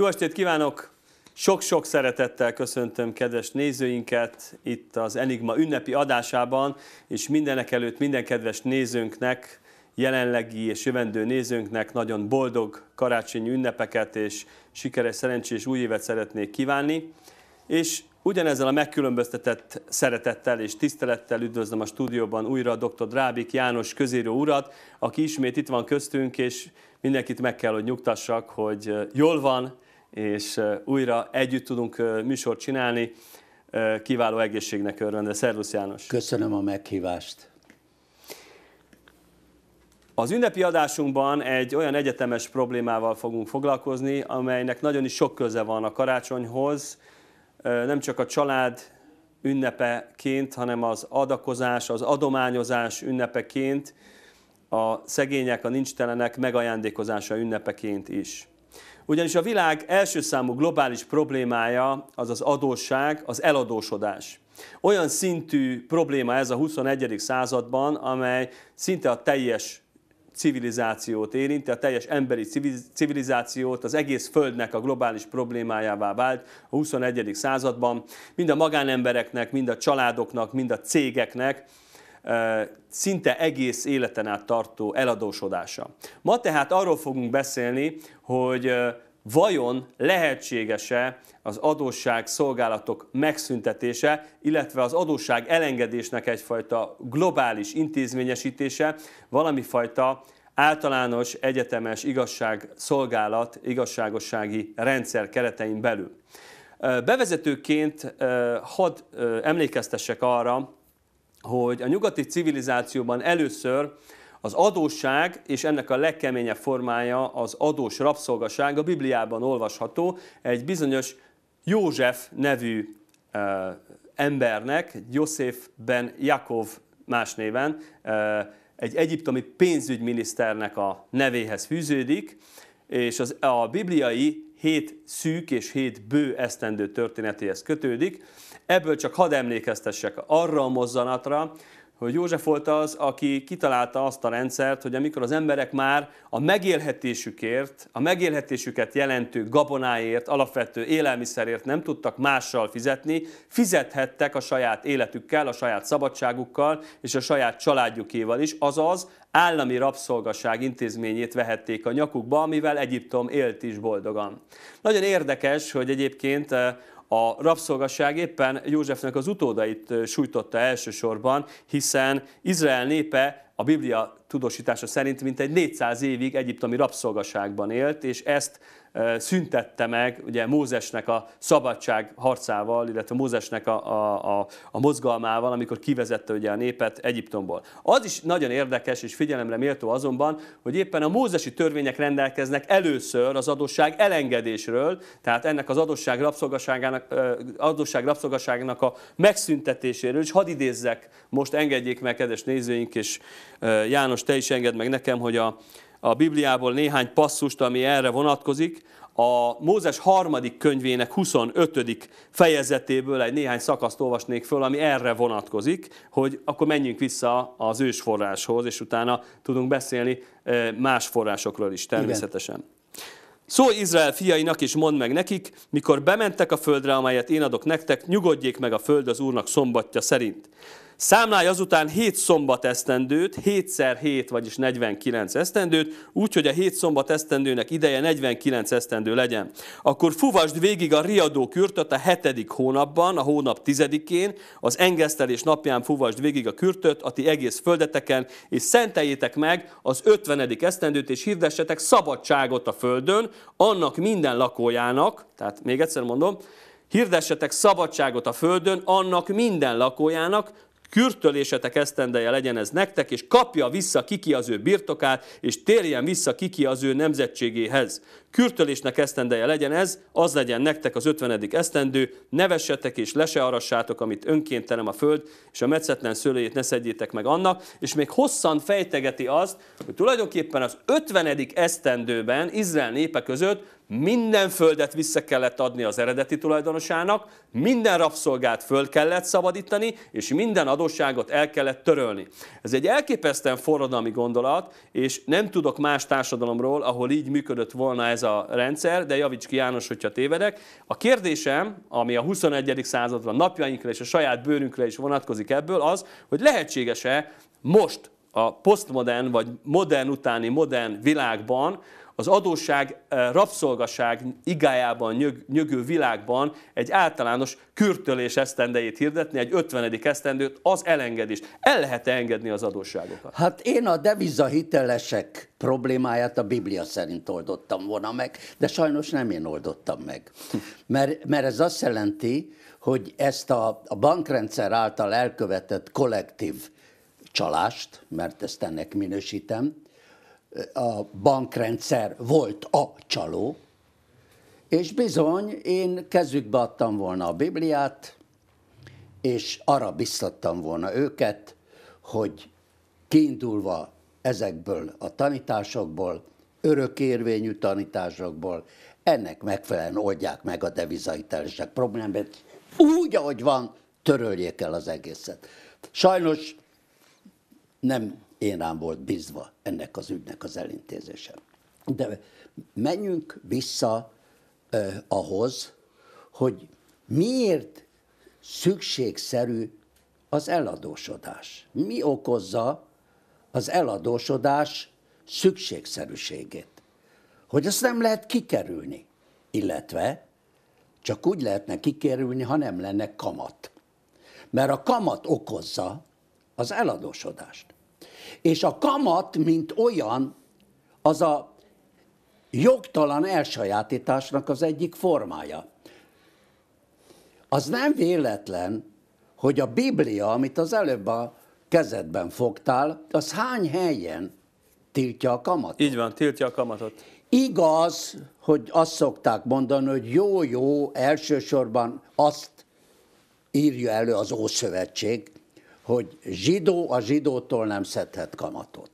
Jó estét kívánok! Sok-sok szeretettel köszöntöm kedves nézőinket itt az Enigma ünnepi adásában, és mindenek előtt minden kedves nézőnknek, jelenlegi és jövendő nézőnknek nagyon boldog karácsonyi ünnepeket és sikeres, szerencsés új évet szeretnék kívánni. És ugyanezzel a megkülönböztetett szeretettel és tisztelettel üdvözlöm a stúdióban újra a dr. Drábik János közérő urat, aki ismét itt van köztünk, és mindenkit meg kell, hogy nyugtassak, hogy jól van, és újra együtt tudunk műsort csinálni. Kiváló egészségnek örvendve. Szervusz János! Köszönöm a meghívást! Az ünnepi adásunkban egy olyan egyetemes problémával fogunk foglalkozni, amelynek nagyon is sok köze van a karácsonyhoz, nem csak a család ünnepeként, hanem az adakozás, az adományozás ünnepeként, a szegények, a nincstelenek megajándékozása ünnepeként is. Ugyanis a világ első számú globális problémája az az adósság, az eladósodás. Olyan szintű probléma ez a 21. században, amely szinte a teljes civilizációt érinti, a teljes emberi civilizációt, az egész Földnek a globális problémájává vált a 21. században, mind a magánembereknek, mind a családoknak, mind a cégeknek, szinte egész életen át tartó eladósodása. Ma tehát arról fogunk beszélni, hogy vajon lehetséges-e az adósság szolgálatok megszüntetése, illetve az adósság elengedésnek egyfajta globális intézményesítése, valami fajta általános egyetemes igazságszolgálat, igazságossági rendszer keretein belül. Bevezetőként hadd emlékeztessek arra, hogy a nyugati civilizációban először az adósság és ennek a legkeményebb formája az adós rabszolgaság a Bibliában olvasható egy bizonyos József nevű e, embernek, József ben Jakov más néven, e, egy egyiptomi pénzügyminiszternek a nevéhez fűződik, és az, a bibliai hét szűk és hét bő esztendő történetéhez kötődik, Ebből csak hadd emlékeztessek arra a mozzanatra, hogy József volt az, aki kitalálta azt a rendszert, hogy amikor az emberek már a megélhetésükért, a megélhetésüket jelentő gabonáért, alapvető élelmiszerért nem tudtak mással fizetni, fizethettek a saját életükkel, a saját szabadságukkal és a saját családjukéval is, azaz állami rabszolgaság intézményét vehették a nyakukba, amivel Egyiptom élt is boldogan. Nagyon érdekes, hogy egyébként eh, a rabszolgasság éppen Józsefnek az utódait sújtotta elsősorban, hiszen Izrael népe a Biblia tudósítása szerint mintegy 400 évig egyiptomi rabszolgaságban élt, és ezt szüntette meg ugye Mózesnek a szabadság harcával, illetve Mózesnek a, a, a, a mozgalmával, amikor kivezette ugye a népet Egyiptomból. Az is nagyon érdekes és figyelemre méltó azonban, hogy éppen a mózesi törvények rendelkeznek először az adósság elengedésről, tehát ennek az adósság rabszolgaságának, adósság rabszolgaságának a megszüntetéséről, és hadd idézzek, most engedjék meg, kedves nézőink, és János, te is engedd meg nekem, hogy a a Bibliából néhány passzust, ami erre vonatkozik. A Mózes harmadik könyvének 25. fejezetéből egy néhány szakaszt olvasnék föl, ami erre vonatkozik, hogy akkor menjünk vissza az ősforráshoz, és utána tudunk beszélni más forrásokról is természetesen. Igen. Szó Izrael fiainak, és mondd meg nekik, mikor bementek a földre, amelyet én adok nektek, nyugodjék meg a föld az Úrnak szombatja szerint. Számlálj azután 7 szombat esztendőt, 7x7, vagyis 49 esztendőt, úgy, hogy a 7 szombat esztendőnek ideje 49 esztendő legyen. Akkor fuvasd végig a riadó kürtöt a 7. hónapban, a hónap 10-én, az engesztelés napján fuvasd végig a kürtöt a ti egész földeteken, és szenteljétek meg az 50. esztendőt, és hirdessetek szabadságot a földön, annak minden lakójának, tehát még egyszer mondom, Hirdessetek szabadságot a földön, annak minden lakójának, kürtölésetek esztendeje legyen ez nektek, és kapja vissza kiki az ő birtokát, és térjen vissza kiki az ő nemzetségéhez. Kürtölésnek esztendeje legyen ez, az legyen nektek az ötvenedik esztendő, nevessetek és lese arassátok, amit önkéntelem a föld, és a meccetlen szőlőjét ne szedjétek meg annak, és még hosszan fejtegeti azt, hogy tulajdonképpen az ötvenedik esztendőben Izrael népe között minden földet vissza kellett adni az eredeti tulajdonosának, minden rabszolgát föl kellett szabadítani, és minden adósságot el kellett törölni. Ez egy elképesztően forradalmi gondolat, és nem tudok más társadalomról, ahol így működött volna ez ez a rendszer, de javíts ki János, hogyha tévedek. A kérdésem, ami a 21. században napjainkra és a saját bőrünkre is vonatkozik ebből, az, hogy lehetséges-e most a posztmodern vagy modern utáni modern világban az adósság, eh, rabszolgaság igájában nyög, nyögő világban egy általános kürtölés esztendejét hirdetni, egy 50. esztendőt, az elengedés. El lehet -e engedni az adósságokat? Hát én a deviza hitelesek problémáját a Biblia szerint oldottam volna meg, de sajnos nem én oldottam meg. Mert, mert ez azt jelenti, hogy ezt a, a bankrendszer által elkövetett kollektív csalást, mert ezt ennek minősítem, a bankrendszer volt a csaló, és bizony, én kezükbe adtam volna a Bibliát, és arra biztattam volna őket, hogy kiindulva ezekből a tanításokból, örökérvényű tanításokból, ennek megfelelően oldják meg a devizahitelesek problémát. Úgy, ahogy van, töröljék el az egészet. Sajnos nem én rám volt bízva ennek az ügynek az elintézése. De menjünk vissza eh, ahhoz, hogy miért szükségszerű az eladósodás. Mi okozza az eladósodás szükségszerűségét? Hogy azt nem lehet kikerülni, illetve csak úgy lehetne kikerülni, ha nem lenne kamat. Mert a kamat okozza az eladósodást. És a kamat, mint olyan, az a jogtalan elsajátításnak az egyik formája. Az nem véletlen, hogy a Biblia, amit az előbb a kezedben fogtál, az hány helyen tiltja a kamatot? Így van, tiltja a kamatot. Igaz, hogy azt szokták mondani, hogy jó-jó, elsősorban azt írja elő az Ószövetség, hogy zsidó a zsidótól nem szedhet kamatot.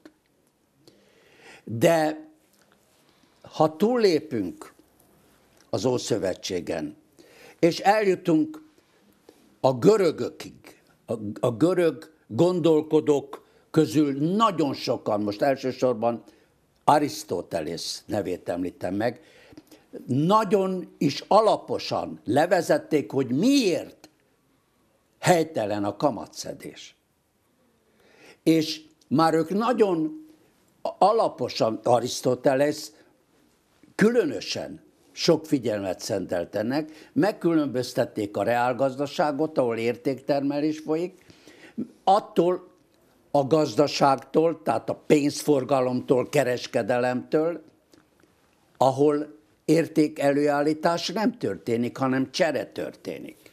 De ha túllépünk az Ószövetségen, és eljutunk a görögökig, a, a görög gondolkodók közül nagyon sokan, most elsősorban Arisztotelész nevét említem meg, nagyon is alaposan levezették, hogy miért helytelen a kamatszedés. És már ők nagyon alaposan, Arisztoteles különösen sok figyelmet szentelt ennek, megkülönböztették a reálgazdaságot, ahol értéktermelés folyik, attól a gazdaságtól, tehát a pénzforgalomtól, kereskedelemtől, ahol érték előállítás nem történik, hanem csere történik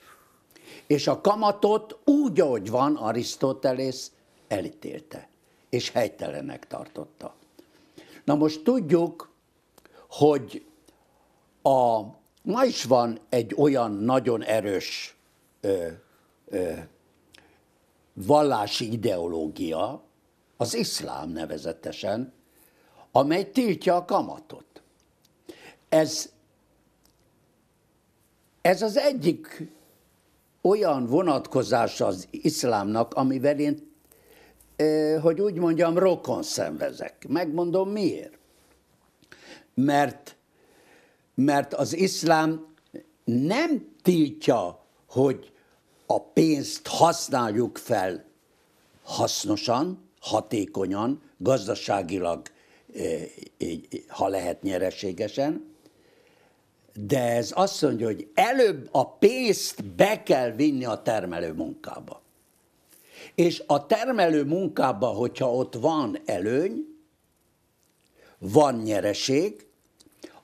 és a kamatot úgy, ahogy van, Arisztotelész elítélte, és helytelenek tartotta. Na most tudjuk, hogy a, ma is van egy olyan nagyon erős ö, ö, vallási ideológia, az iszlám nevezetesen, amely tiltja a kamatot. Ez, ez az egyik olyan vonatkozása az iszlámnak, amivel én, hogy úgy mondjam, rokon szenvezek. Megmondom miért. Mert, mert az iszlám nem tiltja, hogy a pénzt használjuk fel hasznosan, hatékonyan, gazdaságilag, ha lehet nyereségesen, de ez azt mondja, hogy előbb a pénzt be kell vinni a termelő munkába. És a termelő munkába, hogyha ott van előny, van nyereség,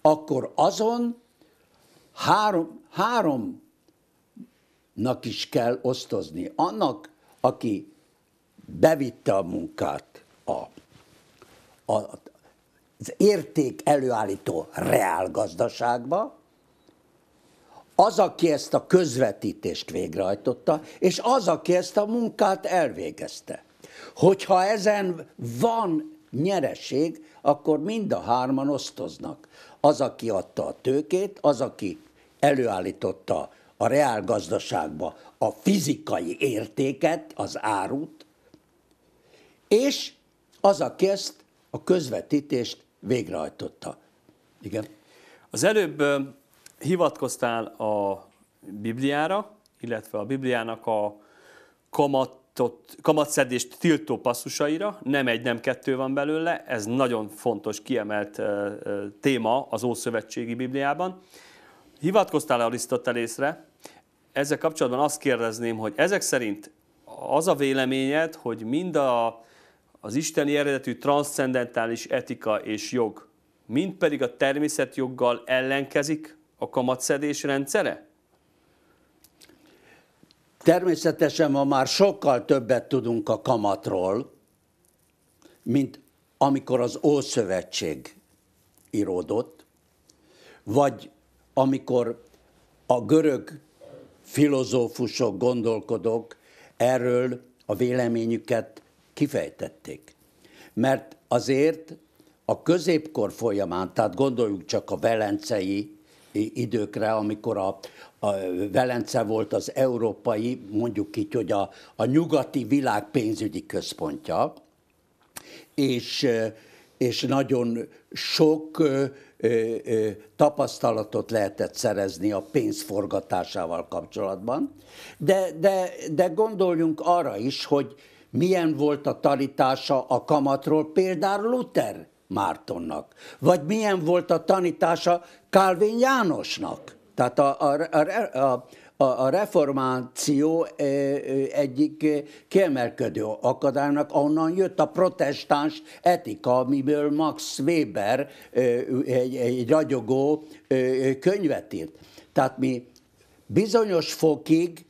akkor azon három, háromnak is kell osztozni. Annak, aki bevitte a munkát a, a, az érték előállító reálgazdaságba, az, aki ezt a közvetítést végrehajtotta, és az, aki ezt a munkát elvégezte. Hogyha ezen van nyereség, akkor mind a hárman osztoznak. Az, aki adta a tőkét, az, aki előállította a reálgazdaságba a fizikai értéket, az árut, és az, aki ezt a közvetítést végrehajtotta. Igen. Az előbb hivatkoztál a Bibliára, illetve a Bibliának a kamatot, kamatszedést tiltó passzusaira, nem egy, nem kettő van belőle, ez nagyon fontos, kiemelt téma az Ószövetségi Bibliában. Hivatkoztál Arisztotelészre, ezzel kapcsolatban azt kérdezném, hogy ezek szerint az a véleményed, hogy mind a, az isteni eredetű transzcendentális etika és jog, mind pedig a természetjoggal ellenkezik, a kamatszedés rendszere? Természetesen ma már sokkal többet tudunk a kamatról, mint amikor az Ószövetség íródott, vagy amikor a görög filozófusok, gondolkodók erről a véleményüket kifejtették. Mert azért a középkor folyamán, tehát gondoljuk csak a velencei időkre, amikor a, a Velence volt az európai, mondjuk így, hogy a, a nyugati világ pénzügyi központja, és, és nagyon sok ö, ö, tapasztalatot lehetett szerezni a pénz forgatásával kapcsolatban. De, de, de gondoljunk arra is, hogy milyen volt a tanítása a kamatról például Luther Mártonnak? Vagy milyen volt a tanítása Kálvin Jánosnak? Tehát a, a, a, a, a reformáció egyik kiemelkedő akadálynak onnan jött a protestáns etika, amiből Max Weber egy, egy ragyogó könyvet írt. Tehát mi bizonyos fokig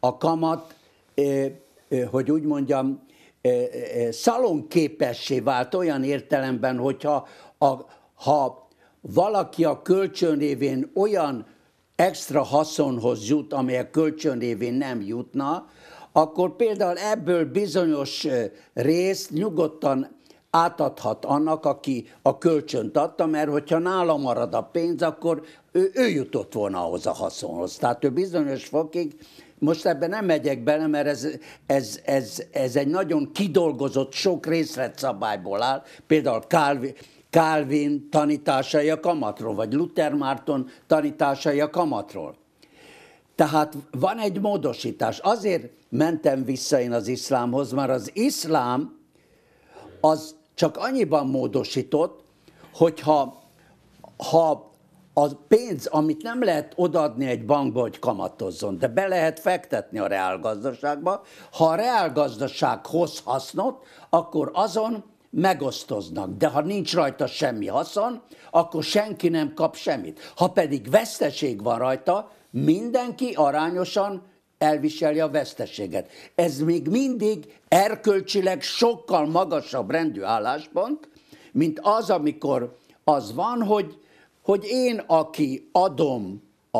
a kamat, hogy úgy mondjam, szalonképessé vált olyan értelemben, hogyha a, ha valaki a kölcsönévén olyan extra haszonhoz jut, amely a kölcsönévén nem jutna, akkor például ebből bizonyos részt nyugodtan átadhat annak, aki a kölcsönt adta, mert hogyha nála marad a pénz, akkor ő, ő jutott volna ahhoz a haszonhoz. Tehát ő bizonyos fokig most ebben nem megyek bele, mert ez, ez, ez, ez egy nagyon kidolgozott, sok részlet szabályból áll, például Calvin, Calvin tanításai a kamatról, vagy Luther Márton tanításai a kamatról. Tehát van egy módosítás. Azért mentem vissza én az iszlámhoz, mert az iszlám az csak annyiban módosított, hogyha ha a pénz, amit nem lehet odaadni egy bankba, hogy kamatozzon, de be lehet fektetni a reálgazdaságba, ha a reálgazdaság hoz hasznot, akkor azon megosztoznak, de ha nincs rajta semmi haszon, akkor senki nem kap semmit. Ha pedig veszteség van rajta, mindenki arányosan elviseli a veszteséget. Ez még mindig erkölcsileg sokkal magasabb rendű álláspont, mint az, amikor az van, hogy hogy én, aki adom a,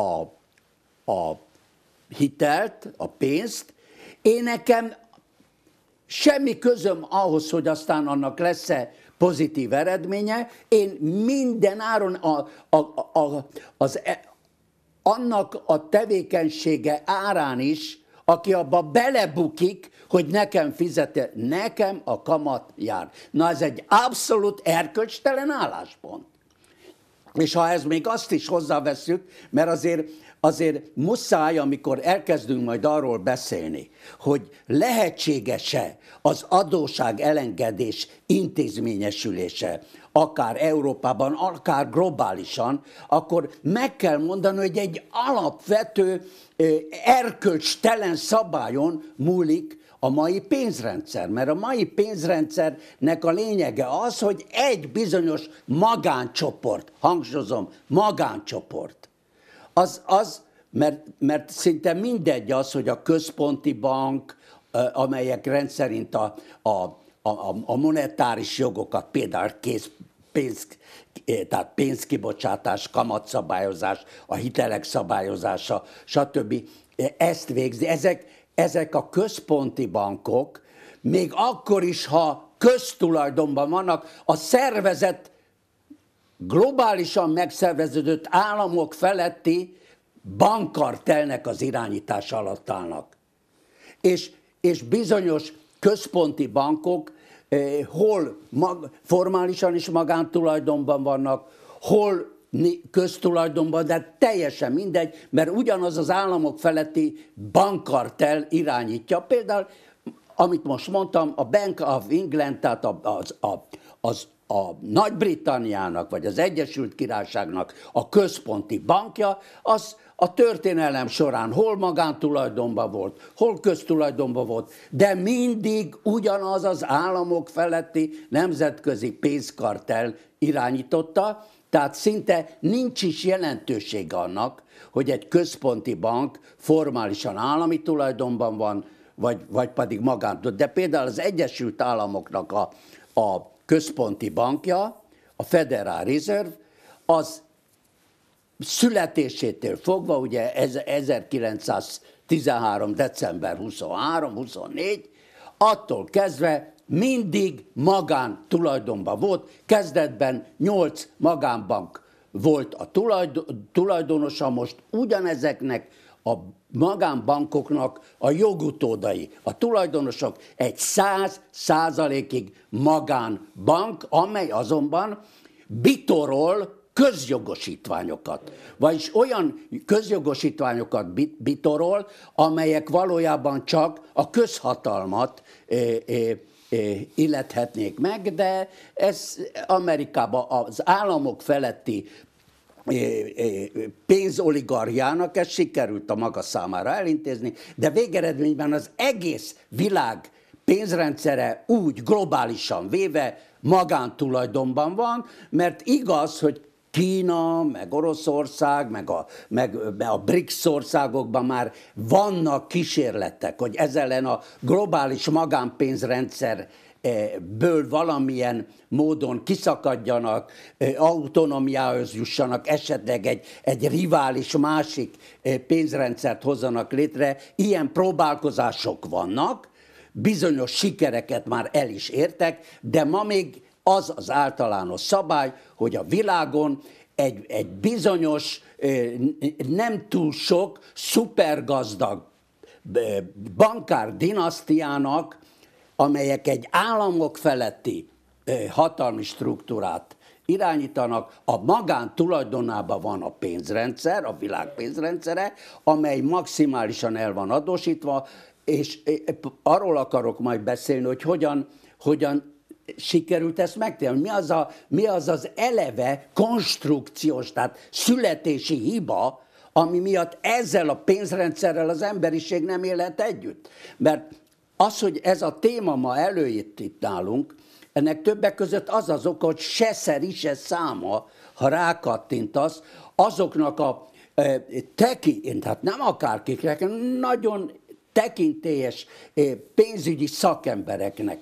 a hitelt, a pénzt, én nekem semmi közöm ahhoz, hogy aztán annak lesz-e pozitív eredménye. Én minden áron a, a, a, az, e, annak a tevékenysége árán is, aki abba belebukik, hogy nekem fizete, nekem a kamat jár. Na ez egy abszolút erkölcstelen álláspont. És ha ez még azt is hozzáveszünk, mert azért, azért muszáj, amikor elkezdünk majd arról beszélni, hogy lehetséges-e az adóság elengedés intézményesülése, akár Európában, akár globálisan, akkor meg kell mondani, hogy egy alapvető erkölcstelen szabályon múlik a mai pénzrendszer, mert a mai pénzrendszernek a lényege az, hogy egy bizonyos magáncsoport, hangsúlyozom, magáncsoport, az, az mert, mert szinte mindegy az, hogy a központi bank, amelyek rendszerint a, a a, a monetáris jogokat, például kész, pénz, eh, tehát pénzkibocsátás, kamatszabályozás, a hitelek szabályozása, stb. Eh, ezt végzi. Ezek, ezek a központi bankok, még akkor is, ha köztulajdonban vannak, a szervezet globálisan megszerveződött államok feletti bankkartelnek az irányítás alatt állnak. És, és bizonyos központi bankok eh, hol mag, formálisan is magántulajdonban vannak, hol köztulajdonban, de teljesen mindegy, mert ugyanaz az államok feletti bankkartel irányítja. Például, amit most mondtam, a Bank of England, tehát az, a, az a Nagy-Britanniának, vagy az Egyesült Királyságnak a központi bankja, az a történelem során hol magántulajdonban volt, hol köztulajdonban volt, de mindig ugyanaz az államok feletti nemzetközi pénzkartel irányította, tehát szinte nincs is jelentősége annak, hogy egy központi bank formálisan állami tulajdonban van, vagy, vagy pedig magántól. De például az Egyesült Államoknak a, a központi bankja, a Federal Reserve, az születésétől fogva, ugye 1913. december 23-24, attól kezdve mindig magán tulajdonban volt, kezdetben 8 magánbank volt a tulajdonosa, most ugyanezeknek a magánbankoknak a jogutódai, a tulajdonosok egy száz százalékig magánbank, amely azonban bitorol közjogosítványokat, vagyis olyan közjogosítványokat bitorol, amelyek valójában csak a közhatalmat eh, eh, illethetnék meg, de ez Amerikában az államok feletti pénzoligarjának ez sikerült a maga számára elintézni, de végeredményben az egész világ pénzrendszere úgy globálisan véve magántulajdonban van, mert igaz, hogy Kína, meg Oroszország, meg a, meg, meg a BRICS országokban már vannak kísérletek, hogy ez ellen a globális magánpénzrendszer eh, ből valamilyen módon kiszakadjanak, eh, autonomiához jussanak, esetleg egy, egy rivális másik eh, pénzrendszert hozzanak létre. Ilyen próbálkozások vannak, bizonyos sikereket már el is értek, de ma még az az általános szabály, hogy a világon egy, egy bizonyos, nem túl sok szupergazdag bankár dinasztiának, amelyek egy államok feletti hatalmi struktúrát irányítanak, a magán tulajdonában van a pénzrendszer, a világ pénzrendszere, amely maximálisan el van adósítva, és arról akarok majd beszélni, hogy hogyan, hogyan sikerült ezt megtenni? Mi az, a, mi az az eleve konstrukciós, tehát születési hiba, ami miatt ezzel a pénzrendszerrel az emberiség nem élhet együtt? Mert az, hogy ez a téma ma előjött itt nálunk, ennek többek között az az oka, hogy se szeri, se száma, ha rákattintasz, azoknak a e, tekint, hát nem akárkiknek, nagyon tekintélyes e, pénzügyi szakembereknek,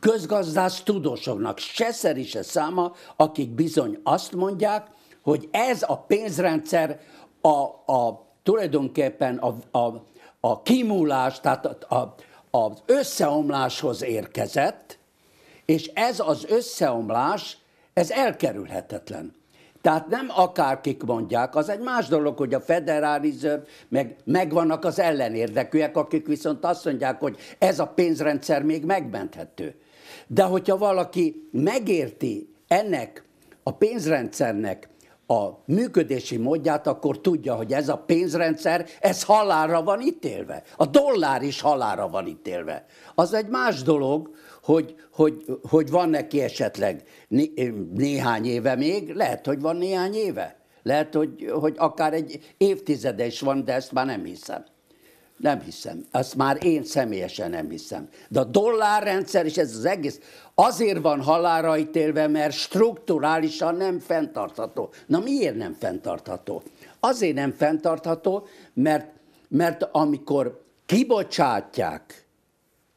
közgazdász tudósoknak se szeri, se száma, akik bizony azt mondják, hogy ez a pénzrendszer a, a tulajdonképpen a, a, a kimúlás, tehát a, a, az összeomláshoz érkezett, és ez az összeomlás, ez elkerülhetetlen. Tehát nem akárkik mondják, az egy más dolog, hogy a Federal meg megvannak az ellenérdekűek, akik viszont azt mondják, hogy ez a pénzrendszer még megmenthető. De hogyha valaki megérti ennek a pénzrendszernek a működési módját, akkor tudja, hogy ez a pénzrendszer, ez halálra van ítélve. A dollár is halálra van ítélve. Az egy más dolog, hogy, hogy, hogy van neki esetleg néhány éve még, lehet, hogy van néhány éve. Lehet, hogy, hogy akár egy évtizede is van, de ezt már nem hiszem. Nem hiszem. Azt már én személyesen nem hiszem. De a dollárrendszer és ez az egész azért van halára ítélve, mert strukturálisan nem fenntartható. Na miért nem fenntartható? Azért nem fenntartható, mert, mert amikor kibocsátják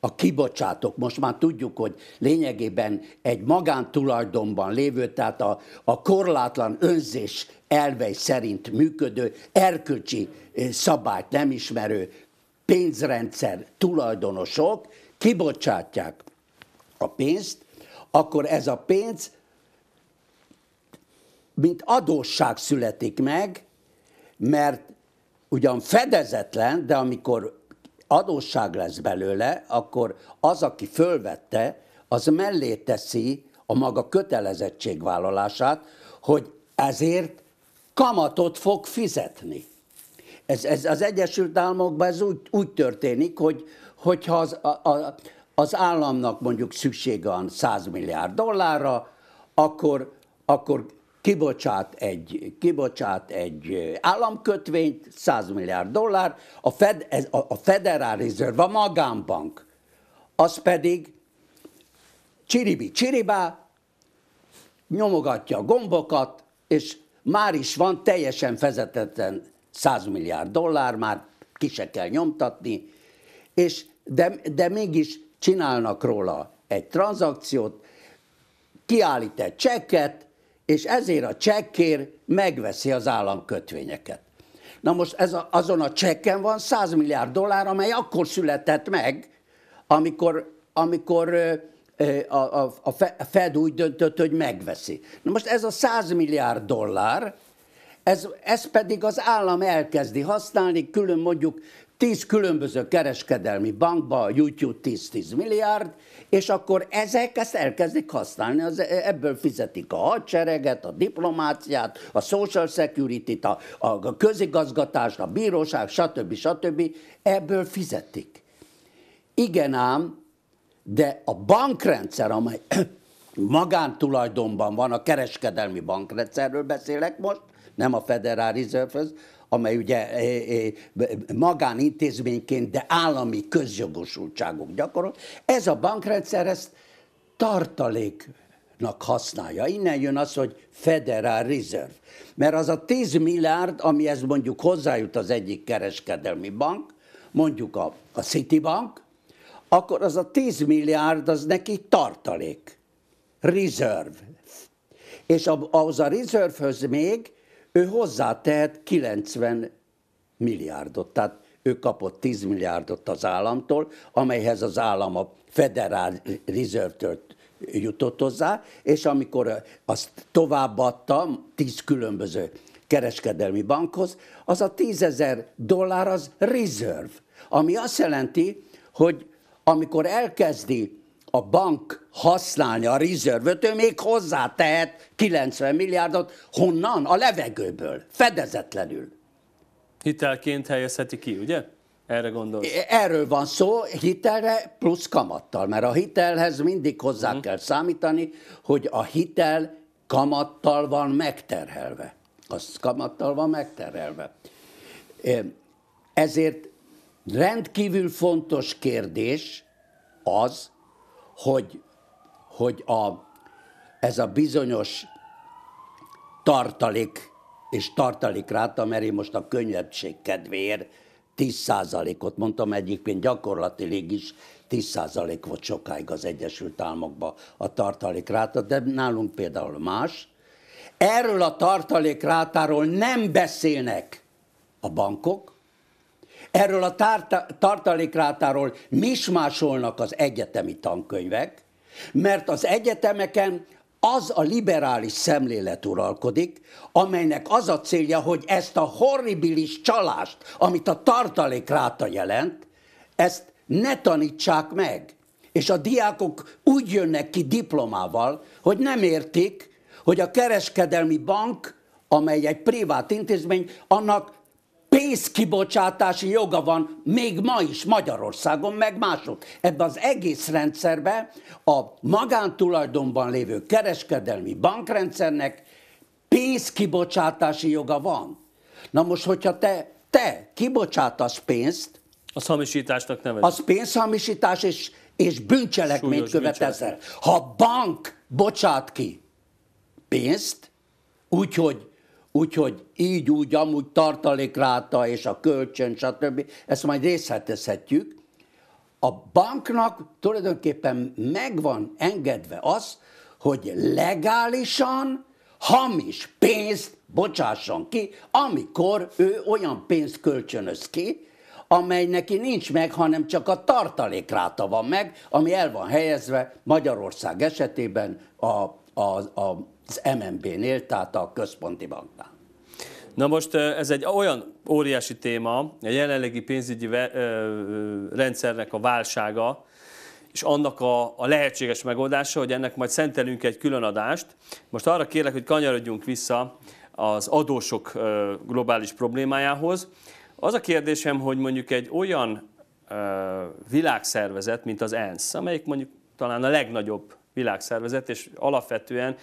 a kibocsátok, most már tudjuk, hogy lényegében egy magántulajdonban lévő, tehát a, a korlátlan önzés elvei szerint működő, erkölcsi eh, szabályt nem ismerő pénzrendszer tulajdonosok kibocsátják a pénzt, akkor ez a pénz, mint adósság születik meg, mert ugyan fedezetlen, de amikor adósság lesz belőle, akkor az, aki fölvette, az mellé teszi a maga kötelezettségvállalását, hogy ezért kamatot fog fizetni. Ez, ez az Egyesült Államokban ez úgy, úgy történik, hogy hogyha az, a, a, az államnak mondjuk szüksége van 100 milliárd dollárra, akkor, akkor kibocsát egy, kibocsát egy államkötvényt, 100 milliárd dollár, a, Fed, ez a, a Federal Reserve, a magánbank, az pedig csiribi csiribá, nyomogatja a gombokat, és már is van teljesen fezetetlen 100 milliárd dollár, már ki se kell nyomtatni, és de, de mégis csinálnak róla egy tranzakciót, kiállít egy csekket, és ezért a csekkér megveszi az államkötvényeket. Na most ez a, azon a csekken van 100 milliárd dollár, amely akkor született meg, amikor, amikor a, a, a Fed úgy döntött, hogy megveszi. Na most ez a 100 milliárd dollár, ez, ez pedig az állam elkezdi használni, külön mondjuk 10 különböző kereskedelmi bankba YouTube 10-10 milliárd, és akkor ezek ezt elkezdik használni, az, e-, ebből fizetik a hadsereget, a diplomáciát, a social security-t, a, a közigazgatást, a bíróság, stb. stb. Ebből fizetik. Igen ám, de a bankrendszer, amely magántulajdonban van, a kereskedelmi bankrendszerről beszélek most, nem a Federal reserve amely ugye e, e, magánintézményként, de állami közjogosultságok gyakorol. Ez a bankrendszer ezt tartaléknak használja. Innen jön az, hogy Federal Reserve. Mert az a 10 milliárd, ami ez mondjuk hozzájut az egyik kereskedelmi bank, mondjuk a, a Citibank, akkor az a 10 milliárd az neki tartalék. Reserve. És ahhoz a reservehöz még ő hozzátehet 90 milliárdot, tehát ő kapott 10 milliárdot az államtól, amelyhez az állam a Federal Reserve-től jutott hozzá, és amikor azt továbbadta 10 különböző kereskedelmi bankhoz, az a 10 ezer dollár az reserve, ami azt jelenti, hogy amikor elkezdi a bank használni a rizörvöt, ő még hozzá tehet 90 milliárdot. Honnan? A levegőből, fedezetlenül. Hitelként helyezheti ki, ugye? Erre gondolsz? E, erről van szó, hitelre plusz kamattal, mert a hitelhez mindig hozzá uh-huh. kell számítani, hogy a hitel kamattal van megterhelve. Az kamattal van megterhelve. E, ezért rendkívül fontos kérdés az, hogy, hogy a, ez a bizonyos tartalék, és tartalék ráta, mert én most a könnyebbség kedvéért 10%-ot mondtam, egyébként gyakorlatilag is 10% volt sokáig az Egyesült Államokban a tartalék ráta, de nálunk például más. Erről a tartalék rátáról nem beszélnek a bankok, Erről a tárta, tartalékrátáról mismásolnak az egyetemi tankönyvek, mert az egyetemeken az a liberális szemlélet uralkodik, amelynek az a célja, hogy ezt a horribilis csalást, amit a tartalékráta jelent, ezt ne tanítsák meg. És a diákok úgy jönnek ki diplomával, hogy nem értik, hogy a kereskedelmi bank, amely egy privát intézmény, annak pénzkibocsátási joga van még ma is Magyarországon, meg másod. Ebben az egész rendszerben a magántulajdonban lévő kereskedelmi bankrendszernek pénzkibocsátási joga van. Na most, hogyha te, te kibocsátasz pénzt, az hamisításnak nevezik. Az pénzhamisítás és, és bűncselekményt követ Ha a bank bocsát ki pénzt, úgyhogy Úgyhogy így, úgy, amúgy tartalékráta és a kölcsön, stb. Ezt majd részletezhetjük. A banknak tulajdonképpen megvan engedve az, hogy legálisan hamis pénzt bocsásson ki, amikor ő olyan pénzt kölcsönöz ki, amely neki nincs meg, hanem csak a tartalékráta van meg, ami el van helyezve Magyarország esetében a, a, a, az MNB-nél, tehát a központi banknál. Na most ez egy olyan óriási téma, a jelenlegi pénzügyi rendszernek a válsága, és annak a, a lehetséges megoldása, hogy ennek majd szentelünk egy külön adást. Most arra kérlek, hogy kanyarodjunk vissza az adósok globális problémájához. Az a kérdésem, hogy mondjuk egy olyan világszervezet, mint az ENSZ, amelyik mondjuk talán a legnagyobb világszervezet, és alapvetően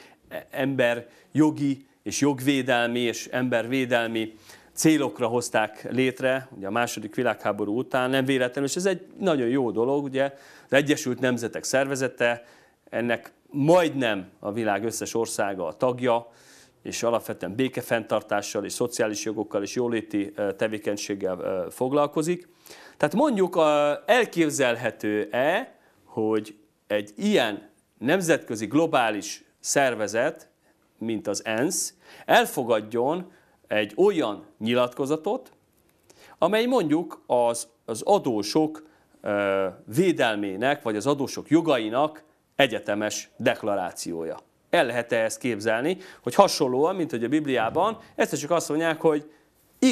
ember jogi és jogvédelmi és embervédelmi célokra hozták létre, ugye a második világháború után, nem véletlenül, és ez egy nagyon jó dolog, ugye az Egyesült Nemzetek Szervezete, ennek majdnem a világ összes országa a tagja, és alapvetően békefenntartással és szociális jogokkal és jóléti tevékenységgel foglalkozik. Tehát mondjuk elképzelhető-e, hogy egy ilyen nemzetközi globális szervezet, mint az ENSZ, elfogadjon egy olyan nyilatkozatot, amely mondjuk az, az adósok ö, védelmének, vagy az adósok jogainak egyetemes deklarációja. El lehet-e ezt képzelni, hogy hasonlóan, mint hogy a Bibliában, ezt csak azt mondják, hogy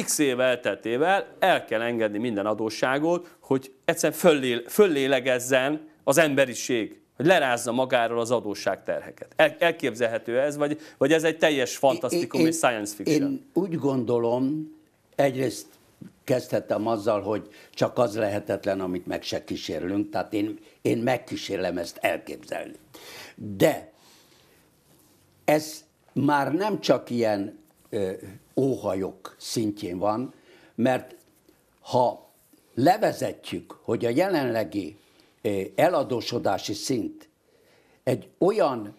x év elteltével el kell engedni minden adósságot, hogy egyszerűen föllé, föllélegezzen az emberiség hogy lerázza magáról az adósságterheket. El, elképzelhető ez, vagy, vagy ez egy teljes fantasztikum én, és science fiction? Én úgy gondolom, egyrészt kezdhetem azzal, hogy csak az lehetetlen, amit meg se kísérlünk, tehát én, én megkísérlem ezt elképzelni. De ez már nem csak ilyen ö, óhajok szintjén van, mert ha levezetjük, hogy a jelenlegi eladósodási szint egy olyan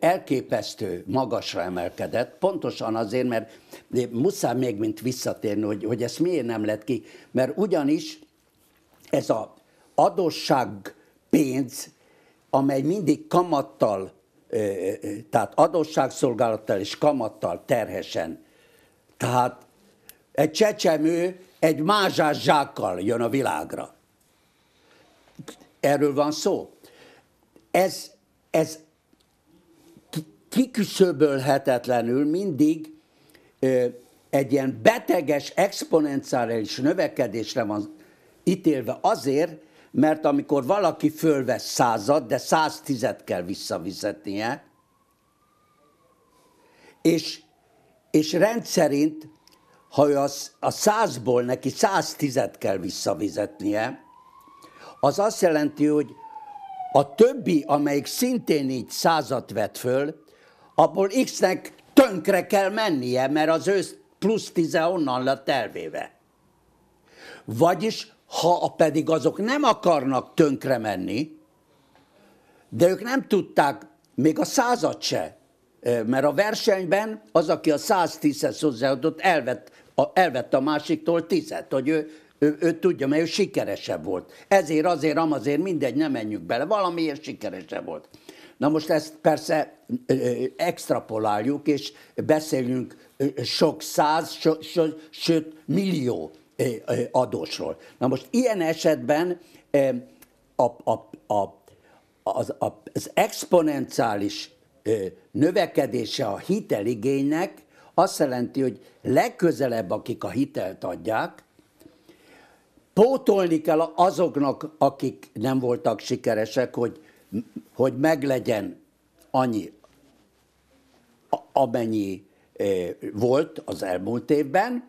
elképesztő magasra emelkedett, pontosan azért, mert muszáj még mint visszatérni, hogy, hogy ezt miért nem lett ki, mert ugyanis ez a adósság pénz, amely mindig kamattal, tehát adósságszolgálattal és kamattal terhesen, tehát egy csecsemő egy mázsás zsákkal jön a világra. Erről van szó. Ez, ez kiküszöbölhetetlenül mindig egy ilyen beteges, exponenciális növekedésre van ítélve azért, mert amikor valaki fölvesz százat, de 110 kell visszavizetnie, és, és rendszerint, ha az a százból neki 110 kell visszavizetnie, az azt jelenti, hogy a többi, amelyik szintén így százat vett föl, abból X-nek tönkre kell mennie, mert az ő plusz tize onnan lett elvéve. Vagyis, ha pedig azok nem akarnak tönkre menni, de ők nem tudták még a százat se, mert a versenyben az, aki a 110-hez hozzáadott, elvett, elvett a másiktól tizet, hogy ő ő, ő tudja, mert ő sikeresebb volt. Ezért, azért, amazért, mindegy, nem menjünk bele. Valamiért sikeresebb volt. Na most ezt persze extrapoláljuk, és beszélünk sok száz, so, so, sőt millió adósról. Na most ilyen esetben a, a, a, az, az exponenciális növekedése a hiteligénynek azt jelenti, hogy legközelebb, akik a hitelt adják, pótolni kell azoknak, akik nem voltak sikeresek, hogy, hogy meglegyen annyi, amennyi eh, volt az elmúlt évben,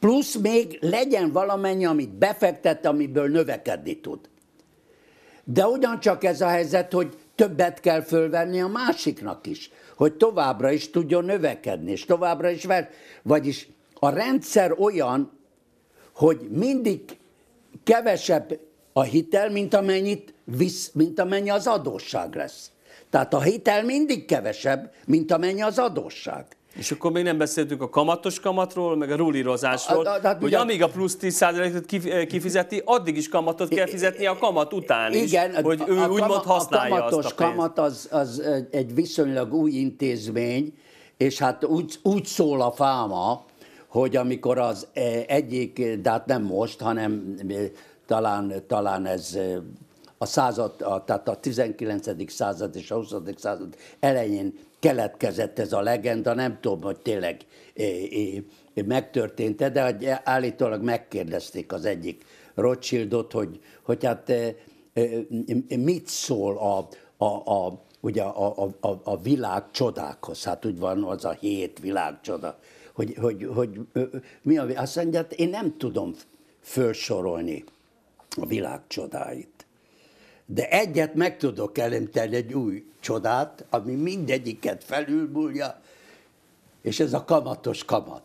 plusz még legyen valamennyi, amit befektet, amiből növekedni tud. De ugyancsak ez a helyzet, hogy többet kell fölvenni a másiknak is, hogy továbbra is tudjon növekedni, és továbbra is ver. Vagyis a rendszer olyan, hogy mindig kevesebb a hitel, mint, amennyit visz, mint amennyi az adósság lesz. Tehát a hitel mindig kevesebb, mint amennyi az adósság. És akkor még nem beszéltünk a kamatos kamatról, meg a rulírozásról, a, a, a, hogy a, amíg a plusz 10%-ot eh, kifizeti, addig is kamatot kell fizetni a kamat után is, igen, hogy ő a, úgymond használja a kamatos azt a kamat az, az egy viszonylag új intézmény, és hát úgy, úgy szól a fáma, hogy amikor az e, egyik, de hát nem most, hanem e, talán, talán ez e, a század, a, tehát a 19. század és a 20. század elején keletkezett ez a legenda, nem tudom, hogy tényleg é, é, megtörtént-e, de állítólag megkérdezték az egyik Rothschildot, hogy, hogy hát é, é, mit szól a, a, a ugye a, a, a, a világ csodákhoz, hát úgy van az a hét csoda hogy, hogy, hogy, mi a, azt mondja, hát én nem tudom felsorolni a világ csodáit. De egyet meg tudok elemteni, egy új csodát, ami mindegyiket felülmúlja, és ez a kamatos kamat.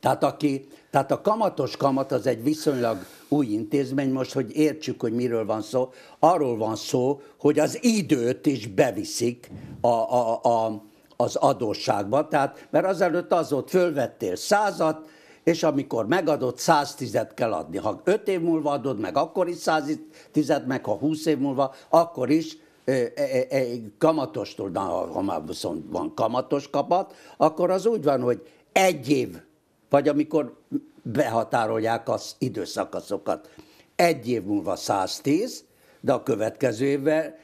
Tehát, aki, tehát a kamatos kamat az egy viszonylag új intézmény, most hogy értsük, hogy miről van szó, arról van szó, hogy az időt is beviszik a, a, a, az adósságban, tehát, mert azelőtt az volt, fölvettél százat, és amikor megadod, 110 kell adni. Ha 5 év múlva adod meg, akkor is 110, meg ha 20 év múlva, akkor is e, e, e, kamatostól, na, ha már viszont van kamatos kapat, akkor az úgy van, hogy egy év, vagy amikor behatárolják az időszakaszokat. Egy év múlva 110, de a következő évben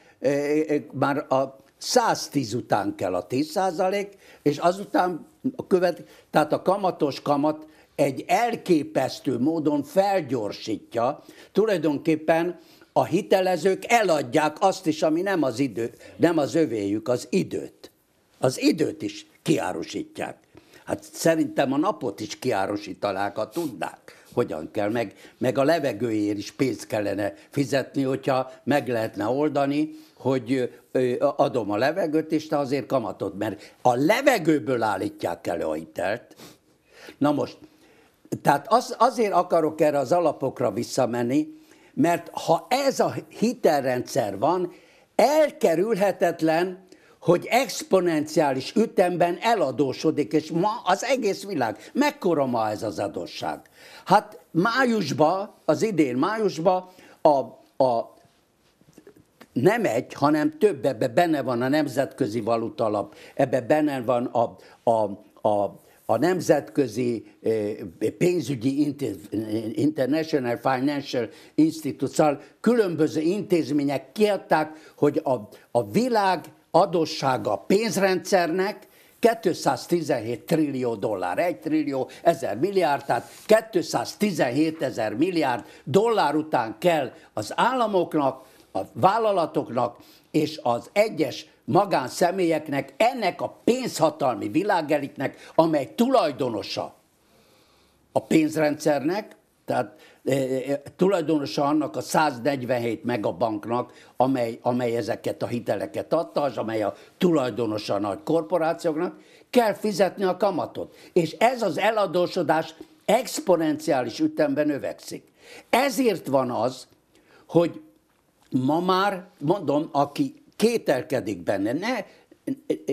már a 110 után kell a 10 százalék, és azután a követ, tehát a kamatos kamat egy elképesztő módon felgyorsítja, tulajdonképpen a hitelezők eladják azt is, ami nem az idő, nem az övéjük, az időt. Az időt is kiárusítják. Hát szerintem a napot is kiárusítanák, ha tudnák, hogyan kell, meg, meg a levegőért is pénzt kellene fizetni, hogyha meg lehetne oldani, hogy adom a levegőt, és te azért kamatod, mert a levegőből állítják elő a hitelt. Na most, tehát az, azért akarok erre az alapokra visszamenni, mert ha ez a hitelrendszer van, elkerülhetetlen, hogy exponenciális ütemben eladósodik, és ma az egész világ. Mekkora ma ez az adósság? Hát májusban, az idén májusban a, a nem egy, hanem több, ebbe benne van a nemzetközi valutalap, ebbe benne van a, a, a, a nemzetközi eh, pénzügyi International Financial Institute, szóval különböző intézmények kiadták, hogy a, a világ adossága a pénzrendszernek 217 trillió dollár, 1 trillió, 1000 milliárd, tehát 217 ezer milliárd dollár után kell az államoknak, a vállalatoknak és az egyes magánszemélyeknek, ennek a pénzhatalmi világeliknek, amely tulajdonosa a pénzrendszernek, tehát e, e, e, tulajdonosa annak a 147 megabanknak, amely, amely ezeket a hiteleket adta, az amely a tulajdonosa a nagy korporációknak, kell fizetni a kamatot. És ez az eladósodás exponenciális ütemben növekszik. Ezért van az, hogy ma már, mondom, aki kételkedik benne, ne,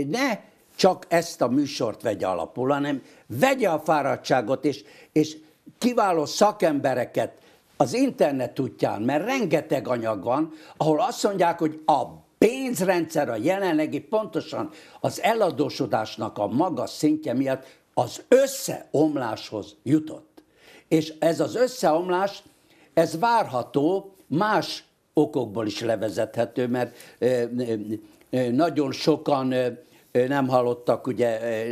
ne csak ezt a műsort vegye alapul, hanem vegye a fáradtságot, és, és kiváló szakembereket az internet útján, mert rengeteg anyag van, ahol azt mondják, hogy a pénzrendszer a jelenlegi pontosan az eladósodásnak a magas szintje miatt az összeomláshoz jutott. És ez az összeomlás, ez várható más okokból is levezethető, mert nagyon sokan nem hallottak, ugye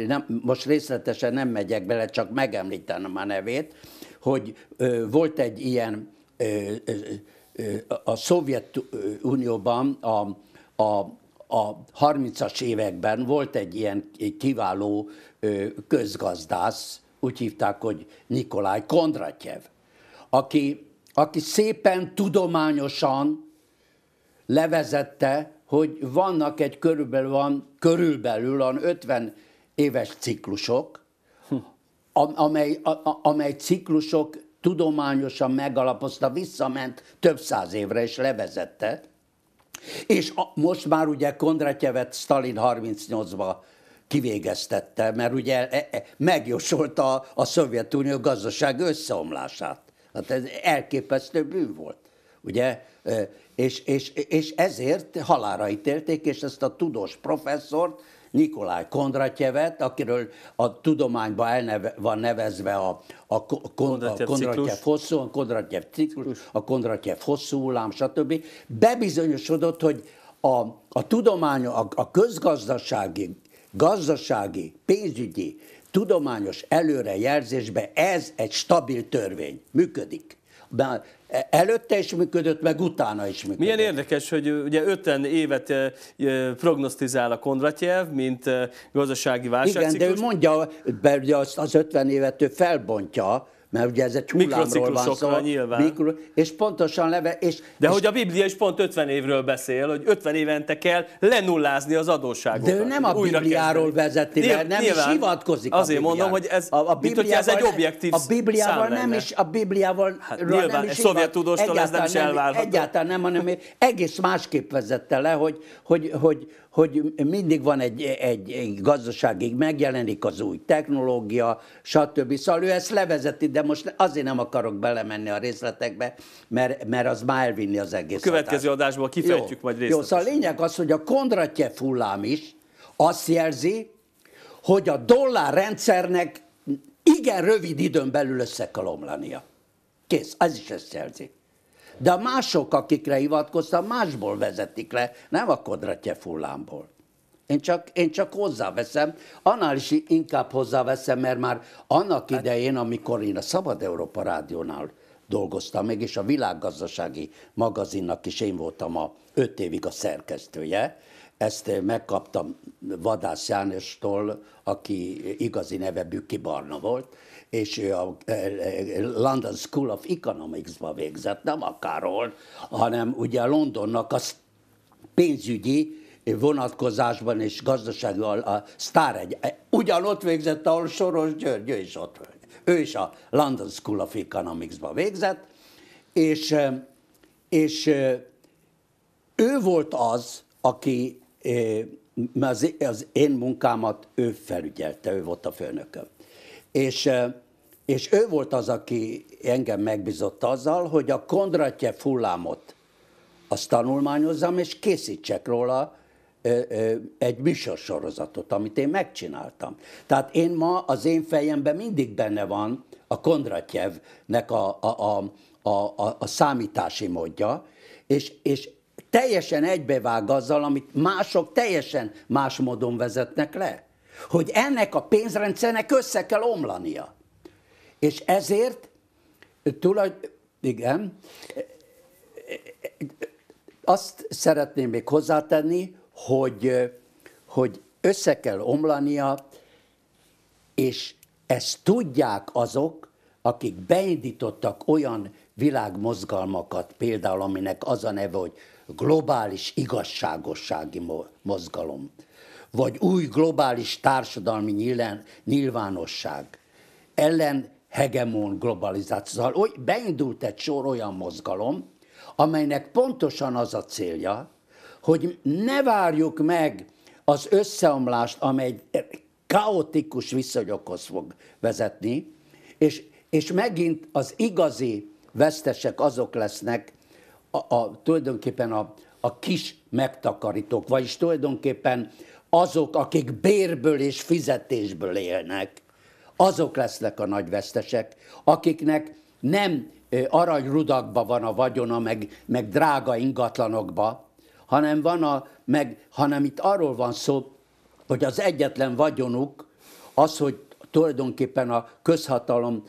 nem, most részletesen nem megyek bele, csak megemlítenem a nevét, hogy volt egy ilyen a Szovjetunióban a, a a 30-as években volt egy ilyen kiváló közgazdász, úgy hívták, hogy Nikolaj Kondratyev, aki aki szépen tudományosan levezette, hogy vannak egy körülbelül, van, körülbelül van 50 éves ciklusok, amely, amely ciklusok tudományosan megalapozta, visszament több száz évre és levezette. És a, most már ugye Kondratyevet Stalin 38-ba kivégeztette, mert ugye e, e, megjósolta a, a Szovjetunió gazdaság összeomlását. Hát ez elképesztő bűn volt. Ugye? És, és, és ezért halára ítélték, és ezt a tudós professzort, Nikolaj Kondratyevet, akiről a tudományban elneve, van nevezve a, a, Kondratyev, a Kondratyev hosszú, a Kondratyev ciklus, a Kondratyev hosszú hullám, stb. Bebizonyosodott, hogy a, a tudomány, a, a közgazdasági, gazdasági, pénzügyi tudományos előrejelzésben ez egy stabil törvény. Működik. De e, előtte is működött, meg utána is működött. Milyen érdekes, hogy ugye 50 évet prognosztizál a Kondratjev, mint gazdasági válságciklus. Igen, de ő mondja, hogy azt az 50 évet ő felbontja, mert ugye ez egy hullámról van szó. Nyilván. Mikro, és pontosan leve... És, De és, hogy a Biblia is pont 50 évről beszél, hogy 50 évente kell lenullázni az adósságot. De ő nem a Bibliáról vezeti, mert nem nyilván, is hivatkozik Azért a mondom, hogy ez, a, a mint, hogy ez egy objektív A Bibliával nem is, a Bibliával hát, nyilván, nem is szovjet tudóstól ez nem is elvárható. Egyáltalán nem, hanem egész másképp vezette le, hogy, hogy, hogy, hogy mindig van egy, egy, egy gazdaságig, megjelenik az új technológia, stb. Szóval ő ezt levezeti, de most azért nem akarok belemenni a részletekbe, mert, mert az már elvinni az egész. A következő hatást. adásban kifejtjük jó, majd részletesen. Jó, szóval a lényeg az, hogy a Kondratje hullám is azt jelzi, hogy a dollár rendszernek igen rövid időn belül össze kell omlania. Kész, ez is ezt jelzi de a mások, akikre hivatkoztam, másból vezetik le, nem a kodratje fullámból. Én csak, én csak hozzáveszem, annál is inkább hozzáveszem, mert már annak hát- idején, amikor én a Szabad Európa Rádiónál dolgoztam meg, a világgazdasági magazinnak is én voltam a öt évig a szerkesztője, ezt megkaptam Vadász Jánostól, aki igazi neve Bükki Barna volt, és ő a e, e, London School of Economics-ba végzett, nem akárhol, hanem ugye Londonnak a pénzügyi vonatkozásban és gazdasággal a sztár egy. E, ugyanott végzett, ahol Soros György, ő is ott Ő is a London School of Economics-ba végzett, és, és ő volt az, aki az én munkámat ő felügyelte, ő volt a főnököm. És, és ő volt az, aki engem megbízott azzal, hogy a Kondratje fullámot azt tanulmányozzam, és készítsek róla egy műsorsorozatot, amit én megcsináltam. Tehát én ma az én fejemben mindig benne van a Kondratjevnek a, a, a, a, a, a számítási módja, és, és teljesen egybevág azzal, amit mások teljesen más módon vezetnek le hogy ennek a pénzrendszernek össze kell omlania. És ezért tulaj, igen, azt szeretném még hozzátenni, hogy, hogy össze kell omlania, és ezt tudják azok, akik beindítottak olyan világmozgalmakat, például aminek az a neve, hogy globális igazságossági mozgalom vagy új globális társadalmi nyilván, nyilvánosság ellen hegemon Szóval, Oly, beindult egy sor olyan mozgalom, amelynek pontosan az a célja, hogy ne várjuk meg az összeomlást, amely kaotikus viszonyokhoz fog vezetni, és, és megint az igazi vesztesek azok lesznek, a, a, tulajdonképpen a, a kis megtakarítók, vagyis tulajdonképpen azok, akik bérből és fizetésből élnek, azok lesznek a nagy vesztesek, akiknek nem aranyrudakba van a vagyona, meg, meg drága ingatlanokba, hanem, van a, meg, hanem itt arról van szó, hogy az egyetlen vagyonuk az, hogy tulajdonképpen a közhatalom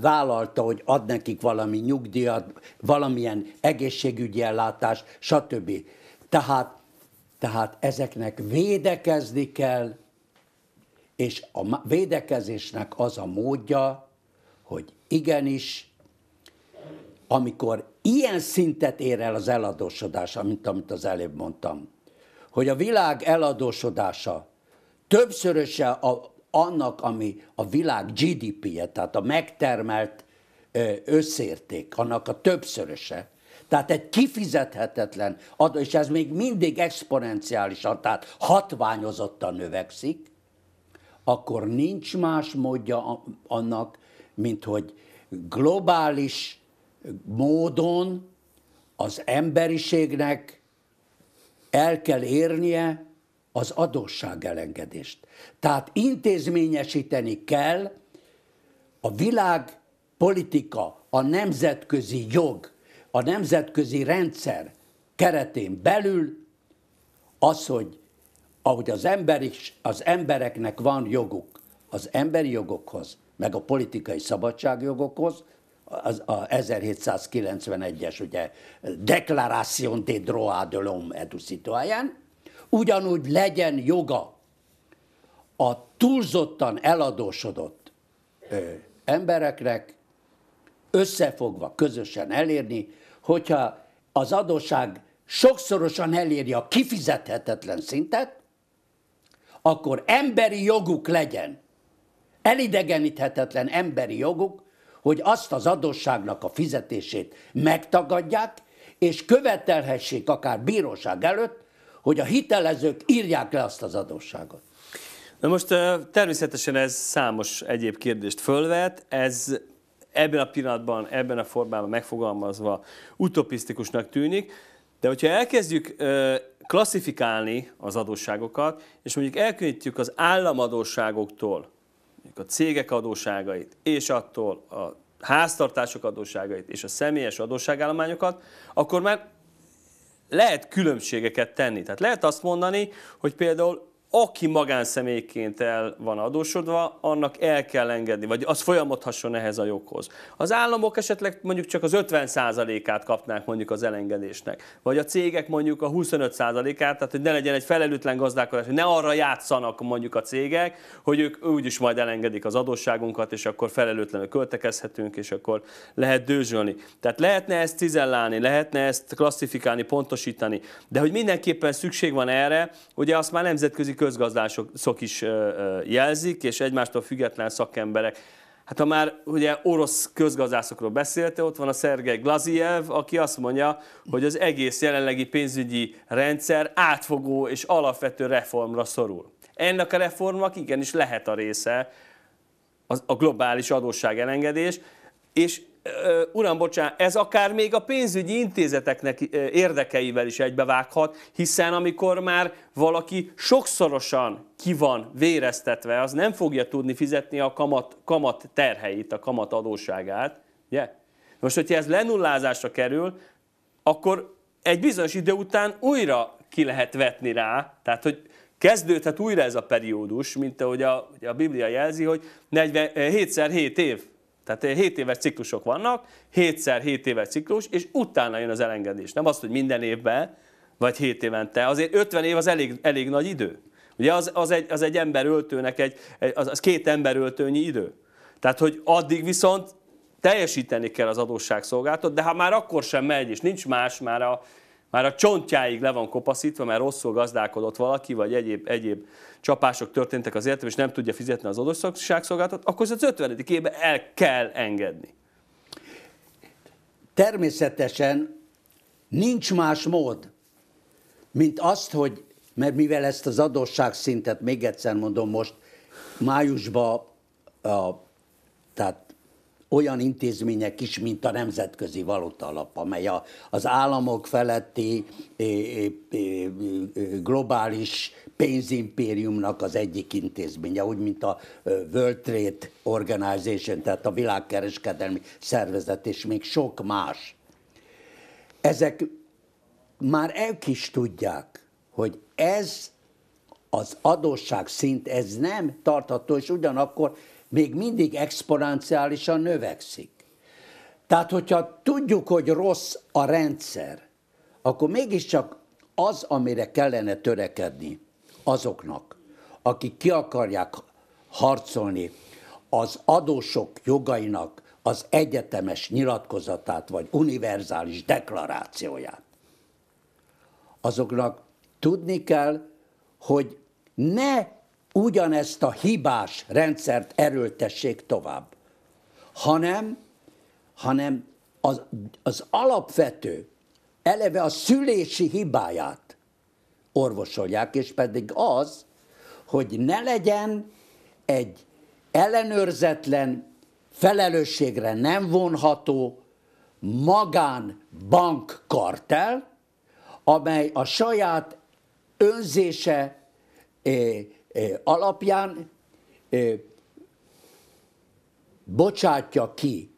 vállalta, hogy ad nekik valami nyugdíjat, valamilyen egészségügyi ellátást, stb. Tehát tehát ezeknek védekezni kell, és a védekezésnek az a módja, hogy igenis, amikor ilyen szintet ér el az eladósodás, mint amit az előbb mondtam, hogy a világ eladósodása többszöröse a, annak, ami a világ GDP-je, tehát a megtermelt összérték, annak a többszöröse, tehát egy kifizethetetlen adó, és ez még mindig exponenciálisan, tehát hatványozottan növekszik, akkor nincs más módja annak, mint hogy globális módon az emberiségnek el kell érnie az adósság elengedést. Tehát intézményesíteni kell a világ politika, a nemzetközi jog a nemzetközi rendszer keretén belül az, hogy ahogy az, ember is, az embereknek van joguk az emberi jogokhoz, meg a politikai szabadságjogokhoz, az, a 1791-es ugye, Declaration des droits de l'homme et du citoyen, ugyanúgy legyen joga a túlzottan eladósodott ö, embereknek összefogva közösen elérni hogyha az adósság sokszorosan eléri a kifizethetetlen szintet, akkor emberi joguk legyen, elidegeníthetetlen emberi joguk, hogy azt az adósságnak a fizetését megtagadják, és követelhessék akár bíróság előtt, hogy a hitelezők írják le azt az adósságot. Na most természetesen ez számos egyéb kérdést fölvet, ez ebben a pillanatban, ebben a formában megfogalmazva utopisztikusnak tűnik, de hogyha elkezdjük klasszifikálni az adósságokat, és mondjuk elkülönítjük az államadóságoktól, a cégek adóságait, és attól a háztartások adóságait, és a személyes adósságállományokat, akkor már lehet különbségeket tenni. Tehát lehet azt mondani, hogy például aki magánszemélyként el van adósodva, annak el kell engedni, vagy az folyamodhasson ehhez a joghoz. Az államok esetleg mondjuk csak az 50%-át kapnák mondjuk az elengedésnek, vagy a cégek mondjuk a 25%-át, tehát hogy ne legyen egy felelőtlen gazdálkodás, hogy ne arra játszanak mondjuk a cégek, hogy ők úgyis majd elengedik az adósságunkat, és akkor felelőtlenül költekezhetünk, és akkor lehet dőzsölni. Tehát lehetne ezt cizellálni, lehetne ezt klasszifikálni, pontosítani, de hogy mindenképpen szükség van erre, ugye azt már nemzetközi közgazdászok is jelzik, és egymástól független szakemberek. Hát ha már ugye orosz közgazdászokról beszélte, ott van a Szergej Glaziev, aki azt mondja, hogy az egész jelenlegi pénzügyi rendszer átfogó és alapvető reformra szorul. Ennek a reformnak igenis lehet a része a globális adósság elengedés, és uram, bocsánat, ez akár még a pénzügyi intézeteknek érdekeivel is egybevághat, hiszen amikor már valaki sokszorosan ki van véreztetve, az nem fogja tudni fizetni a kamat, kamat terheit, a kamat adósságát. Ugye? Most, hogyha ez lenullázásra kerül, akkor egy bizonyos idő után újra ki lehet vetni rá, tehát hogy kezdődhet újra ez a periódus, mint ahogy a, a Biblia jelzi, hogy 47 x 7 év tehát 7 eh, éves ciklusok vannak, 7 x 7 éves ciklus, és utána jön az elengedés. Nem azt, hogy minden évben, vagy 7 évente. Azért 50 év az elég, elég nagy idő. Ugye az, az, egy, az egy emberöltőnek egy, az, az két emberöltőnyi idő. Tehát, hogy addig viszont teljesíteni kell az adósságszolgáltat, de ha már akkor sem megy, és nincs más már a már a csontjáig le van kopaszítva, mert rosszul gazdálkodott valaki, vagy egyéb, egyéb csapások történtek az életem, és nem tudja fizetni az adósságszolgáltatót, akkor az 50. évben el kell engedni. Természetesen nincs más mód, mint azt, hogy, mert mivel ezt az adósságszintet, még egyszer mondom most, májusban, a, tehát olyan intézmények is, mint a Nemzetközi Valuta Alap, amely a, az államok feletti globális pénzimpériumnak az egyik intézménye, úgy, mint a World Trade Organization, tehát a világkereskedelmi szervezet, és még sok más. Ezek már ők is tudják, hogy ez az adósság szint, ez nem tartható, és ugyanakkor még mindig exponenciálisan növekszik. Tehát, hogyha tudjuk, hogy rossz a rendszer, akkor mégiscsak az, amire kellene törekedni azoknak, akik ki akarják harcolni az adósok jogainak az egyetemes nyilatkozatát, vagy univerzális deklarációját, azoknak tudni kell, hogy ne ugyanezt a hibás rendszert erőltessék tovább, hanem, hanem az, az alapvető, eleve a szülési hibáját orvosolják, és pedig az, hogy ne legyen egy ellenőrzetlen, felelősségre nem vonható magán bankkartel, amely a saját önzése, eh, alapján bocsátja ki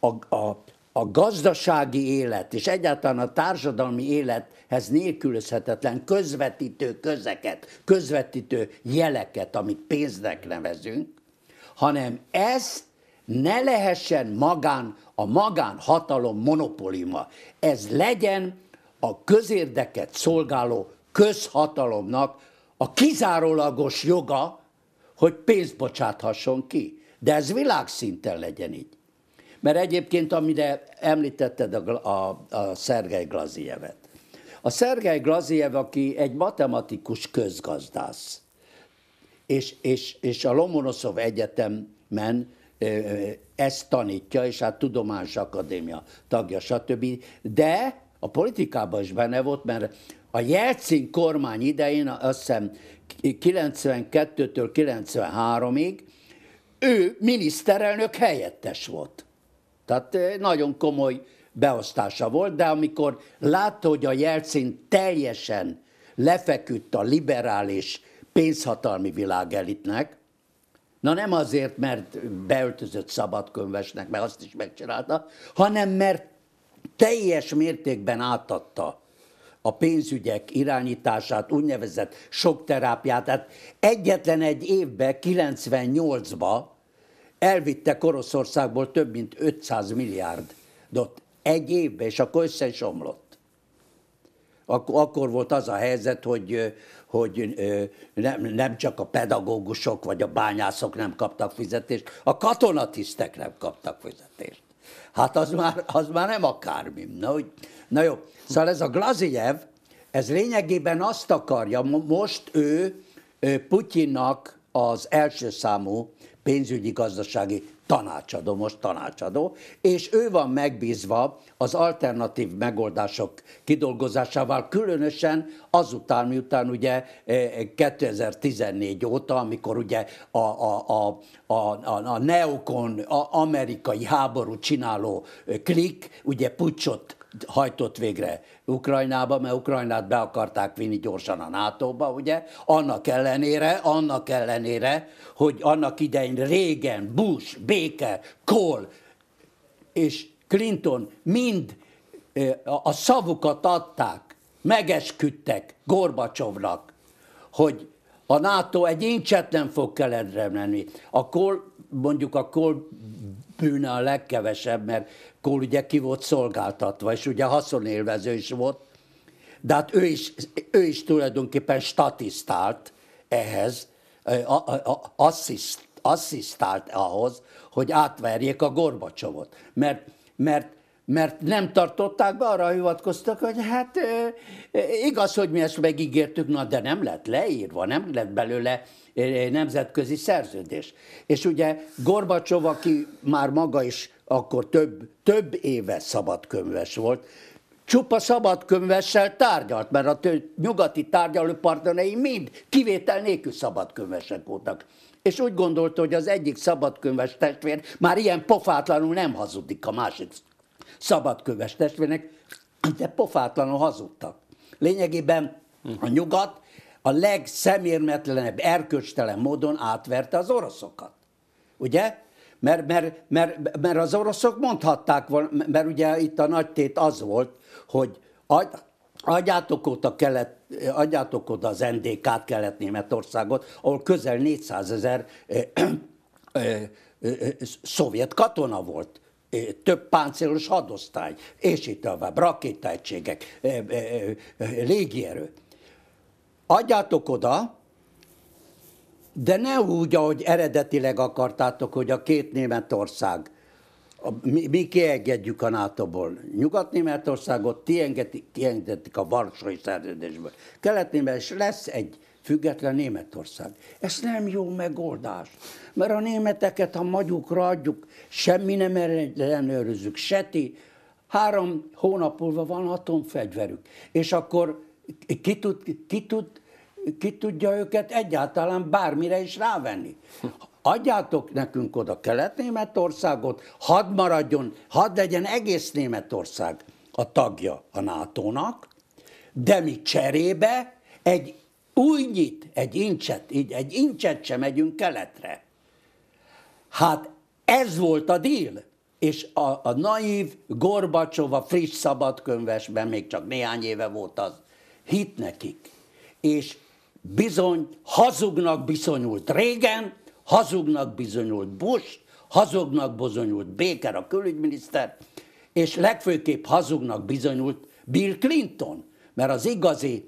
a, a, a gazdasági élet és egyáltalán a társadalmi élethez nélkülözhetetlen közvetítő közeket, közvetítő jeleket, amit pénznek nevezünk, hanem ezt ne lehessen magán, a magánhatalom monopóliuma. Ez legyen a közérdeket szolgáló közhatalomnak a kizárólagos joga, hogy pénzt bocsáthasson ki. De ez világszinten legyen így. Mert egyébként, amire említetted a, a, a Szergej Glazievet. A Szergej Glaziev, aki egy matematikus közgazdász, és, és, és a Lomonoszov Egyetemen ezt tanítja, és hát Tudományos Akadémia tagja, stb. De a politikában is benne volt, mert a Jelcin kormány idején, azt hiszem 92-től 93-ig, ő miniszterelnök helyettes volt. Tehát eh, nagyon komoly beosztása volt, de amikor látta, hogy a Jelcin teljesen lefeküdt a liberális pénzhatalmi világ elitnek, na nem azért, mert beöltözött szabadkönyvesnek, mert azt is megcsinálta, hanem mert teljes mértékben átadta a pénzügyek irányítását, úgynevezett sok terápiát. Tehát egyetlen egy évben, 98-ba elvitte Koroszországból több mint 500 milliárdot. Egy évben, és akkor össze is omlott. Ak- akkor volt az a helyzet, hogy, hogy nem, nem csak a pedagógusok vagy a bányászok nem kaptak fizetést, a katonatisztek nem kaptak fizetést. Hát az már, az már nem akármi. Na, hogy, na jó, Szóval ez a Glazijev, ez lényegében azt akarja, most ő, ő Putyinnak az első számú pénzügyi gazdasági tanácsadó, most tanácsadó, és ő van megbízva az alternatív megoldások kidolgozásával, különösen azután, miután ugye 2014 e, e, óta, amikor ugye a, a, a, a, a, a neokon a amerikai háború csináló e, klik, ugye pucsot hajtott végre Ukrajnába, mert Ukrajnát be akarták vinni gyorsan a NATO-ba, ugye? Annak ellenére, annak ellenére, hogy annak idején régen Bush, Béke, Kohl és Clinton mind a szavukat adták, megesküdtek Gorbacsovnak, hogy a NATO egy incset nem fog keletre menni. A Kohl, mondjuk a Kohl bűne a legkevesebb, mert Kohl ugye ki volt szolgáltatva, és ugye haszonélvező is volt, de hát ő is, ő is tulajdonképpen statisztált ehhez, a, a, a, assziszt, asszisztált ahhoz, hogy átverjék a Gorbacsovot. Mert, mert mert nem tartották be, arra hivatkoztak, hogy hát igaz, hogy mi ezt megígértük, na de nem lett leírva, nem lett belőle nemzetközi szerződés. És ugye Gorbacsov, aki már maga is akkor több, több éve szabadkönyves volt, csupa szabadkönyvessel tárgyalt, mert a nyugati tárgyalópartnerei mind kivétel nélkül szabadkönyvesek voltak és úgy gondolta, hogy az egyik szabadkönyves testvér már ilyen pofátlanul nem hazudik a másik szabadköves testvének, de pofátlanul hazudtak. Lényegében a nyugat a legszemérmetlenebb, erköstelen módon átverte az oroszokat. Ugye? Mert, mert, mert, mert az oroszok mondhatták volna, mert ugye itt a nagy tét az volt, hogy adjátok oda, kelet, adjátok oda az NDK-t, Kelet-Németországot, ahol közel 400 ezer eh, eh, eh, szovjet katona volt több páncélos hadosztály, és itt tovább, rakétaegységek, légierő. Adjátok oda, de ne úgy, ahogy eredetileg akartátok, hogy a két Németország, a, mi, mi kiengedjük a NATO-ból. Nyugat-Németországot ti engedik, kiengedik a Varsói szerződésből. Kelet-Német, és lesz egy független Németország. Ez nem jó megoldás, mert a németeket, ha magyukra adjuk, semmi nem ellenőrözzük, seti, három hónap van atomfegyverük, és akkor ki tud, ki tud ki tudja őket egyáltalán bármire is rávenni. Adjátok nekünk oda Kelet-Németországot, hadd maradjon, hadd legyen egész Németország a tagja a NATO-nak, de mi cserébe egy nyit egy incset, így egy incset sem megyünk keletre. Hát ez volt a díl. És a, a naív Gorbacsov a friss szabadkönyvesben, még csak néhány éve volt az, hit nekik. És bizony, hazugnak bizonyult régen, hazugnak bizonyult Bush, hazugnak bizonyult Baker a külügyminiszter, és legfőképp hazugnak bizonyult Bill Clinton, mert az igazi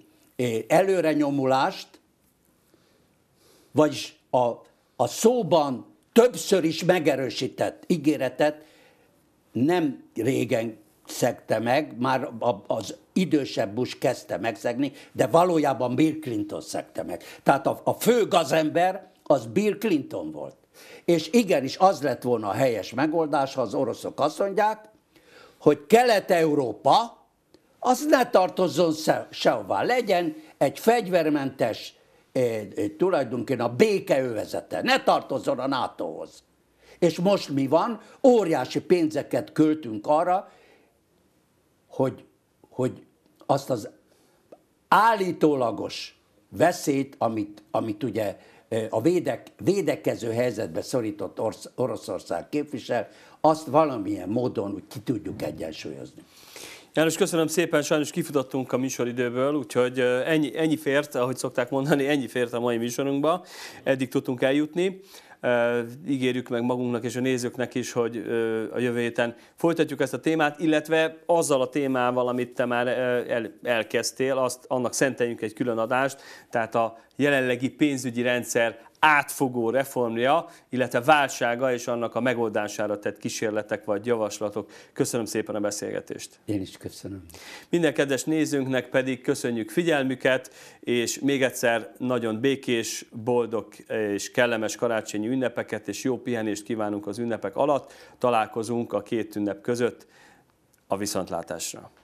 előrenyomulást, vagyis a, a szóban többször is megerősített ígéretet nem régen szegte meg, már az idősebb Bush kezdte megszegni, de valójában Bill Clinton szegte meg. Tehát a, a fő gazember az Bill Clinton volt. És igenis az lett volna a helyes megoldás, ha az oroszok azt mondják, hogy Kelet-Európa az ne tartozzon se, sehová. Legyen egy fegyvermentes, eh, eh, tulajdonképpen a övezete. ne tartozzon a NATO-hoz. És most mi van? Óriási pénzeket költünk arra, hogy, hogy azt az állítólagos veszélyt, amit, amit ugye eh, a védek, védekező helyzetbe szorított Orsz, Oroszország képvisel, azt valamilyen módon úgy ki tudjuk egyensúlyozni. János, köszönöm szépen, sajnos kifutottunk a műsoridőből, úgyhogy ennyi, ennyi fért, ahogy szokták mondani, ennyi fért a mai műsorunkba, eddig tudtunk eljutni. ígérjük meg magunknak és a nézőknek is, hogy a jövő héten folytatjuk ezt a témát, illetve azzal a témával, amit te már el, elkezdtél, azt, annak szenteljünk egy külön adást, tehát a jelenlegi pénzügyi rendszer átfogó reformja, illetve válsága és annak a megoldására tett kísérletek vagy javaslatok. Köszönöm szépen a beszélgetést. Én is köszönöm. Minden kedves nézőnknek pedig köszönjük figyelmüket, és még egyszer nagyon békés, boldog és kellemes karácsonyi ünnepeket, és jó pihenést kívánunk az ünnepek alatt. Találkozunk a két ünnep között a viszontlátásra.